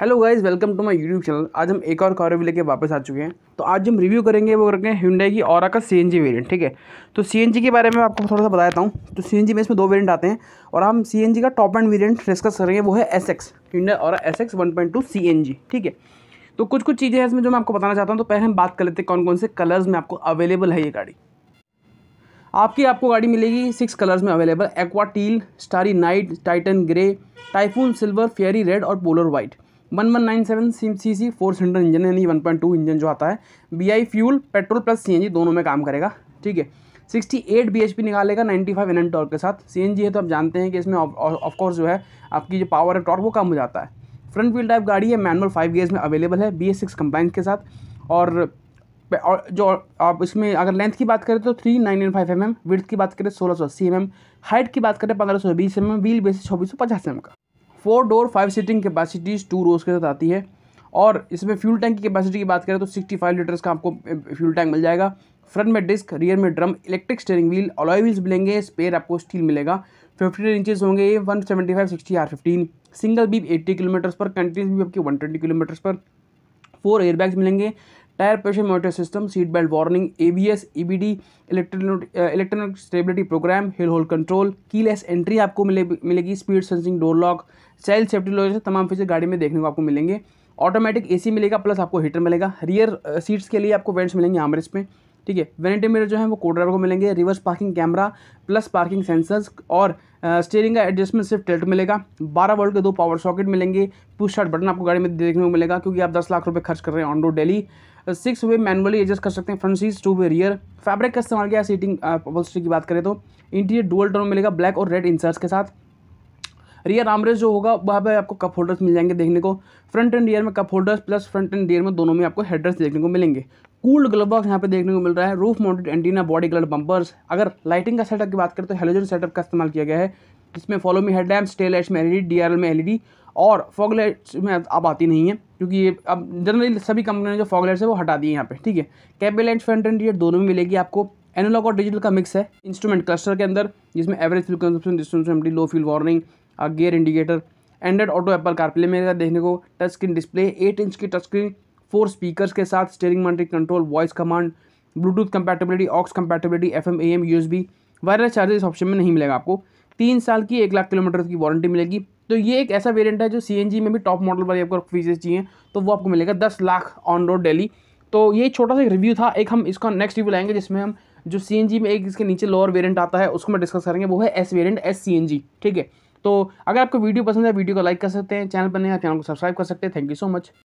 hello guys welcome to my YouTube channel आज हम एक और कार भी लेके वापस आ चुके हैं तो आज हम रिव्यू करेंगे वो करके हिंडाई की और का सी एन जी वेरियंट ठीक है तो सी एन जी के बारे में आपको थोड़ा सा बताता हूँ तो सी एन जी में इसमें दो वेरियंट आते हैं और हम सी एन जी का टॉप एंड वेरियंट डिस्कस करेंगे वो है एस एक्स हिंडा और S X one point two C N G ठीक है तो कुछ कुछ चीज़ें हैं इसमें जो मैं आपको बताना चाहता हूँ तो पहले हम बात कर लेते हैं कौन कौन से कलर्स में आपको अवेलेबल है ये गाड़ी आपकी आपको गाड़ी मिलेगी सिक्स कलर्स में available aqua teal starry night titan grey typhoon silver fiery red और polar white one one nine seven C C C four cylinder engine यानी वन पॉइंट टू इंजन जो आता है B I fuel petrol plus C N G दोनों में काम करेगा ठीक है sixty eight B H P निकालेगा ninety five N N torque के साथ सी एन जी है तो आप जानते हैं कि इसमें ऑफकोर्स जो है आपकी जो पावर है टॉर्क वो कम हो जाता है फ्रंट व्हील टाइप गाड़ी है मैनुअल फाइव गेज में अवेलेबल है बी एस सिक्स कंप्लाइंस के साथ और जो आप इसमें अगर लेंथ की बात करें तो three nine nine five M M with की बात करें सोलह सौ अस्सी एम एम हाइट की बात करें पंद्रह सौ बीस एम एम व्हील बेस छब्बीस सौ पचास एम का four door five seating capacities two rows के साथ आती है और इसमें फ्यूल टैंक की कैपेसिटी की बात करें तो 65 लीटर्स का आपको फ्यूल टैंक मिल जाएगा फ्रंट में डिस्क रियर में drum electric steering wheel alloy wheels मिलेंगे स्पेयर आपको स्टील मिलेगा फिफ्टीन इंचेस होंगे ये one seventy five sixty R fifteen single beep eighty kilometres पर कंटिन्यूस बीप आपकी वन ट्वेंटी किलोमीटर्स पर फोर एयरबैग्स मिलेंगे tyre pressure motor system seat belt warning ABS EBD electronic stability programme hill hold control keyless entry आपको मिले मिलेगी speed sensing door lock child safety laws तमाम feature गाड़ी में देखने को आपको मिलेंगे ऑटोमेटिक एसी मिलेगा प्लस आपको हीटर मिलेगा रियर सीट्स uh, के लिए आपको वेंट्स मिलेंगे आमरेज में ठीक है वेनेटी मिरर जो है वो को ड्राइवर को मिलेंगे reverse parking camera plus parking sensors और स्टेयरिंग uh, का एडजस्टमेंट सिर्फ टेल्ट मिलेगा 12 वोल्ट के दो पावर सॉकेट मिलेंगे पुश स्टार्ट बटन आपको गाड़ी में देखने को मिलेगा क्योंकि आप 10 लाख रुपए खर्च कर रहे हैं on road daily six way manually adjust कर सकते हैं front seat two way rear fabric का इस्तेमाल किया सीटिंग पॉलिस्ट्री uh, की बात करें तो इंटीरियर डुअल टर्न मिलेगा ब्लैक और रेड इंसर्ट्स के साथ रियर आमरेज जो होगा वहाँ पे आपको कप होल्डर्स मिल जाएंगे देखने को फ्रंट एंड रियर में cup holders plus front and rear में दोनों में आपको हेडर्स देखने को मिलेंगे कूल्ड ग्लब बॉक्स यहाँ पे देखने को मिल रहा है roof mounted antenna body colour bumpers अगर लाइटिंग का सेटअप की बात करें तो हेलोजन सेटअप का इस्तेमाल किया गया है जिसमें follow me headlamp tail lights में एल डी में एल और लाइट्स में अब आती नहीं है क्योंकि ये अब जनरली सभी कंपनी ने जो लाइट्स है वो हटा दिए यहाँ पे ठीक है कैपेल एंड फ्रंट एंड दोनों में मिलेगी आपको एनालॉग और डिजिटल का मिक्स है इंस्ट्रूमेंट क्लस्टर के अंदर जिसमें average fuel consumption distance empty low fuel warning gear indicator Android auto Apple CarPlay मिलेगा देखने को touch screen display eight inch की टच स्क्रीन फोर स्पीकर्स के साथ steering monitoring control voice command Bluetooth compatibility aux compatibility F M A M U S B wireless charger इस option में नहीं मिलेगा आपको तीन साल की एक लाख किलोमीटर की वारंटी मिलेगी तो ये एक ऐसा वेरिएंट है जो सी में भी टॉप मॉडल वाली आपको फीचर्स चाहिए तो वो आपको मिलेगा दस लाख ऑन रोड डेली तो ये छोटा सा रिव्यू था एक हम इसका नेक्स्ट रिव्यू लाएंगे जिसमें हम जो सी में एक इसके नीचे लोअर वेरियंट आता है उसको मैं डिस्कस करेंगे वो है एस वेरियंट एस सी ठीक है तो अगर आपको वीडियो पसंद है वीडियो को लाइक कर सकते हैं चैनल पर नहीं है चैनल तो को सब्सक्राइब कर सकते हैं थैंक यू सो मच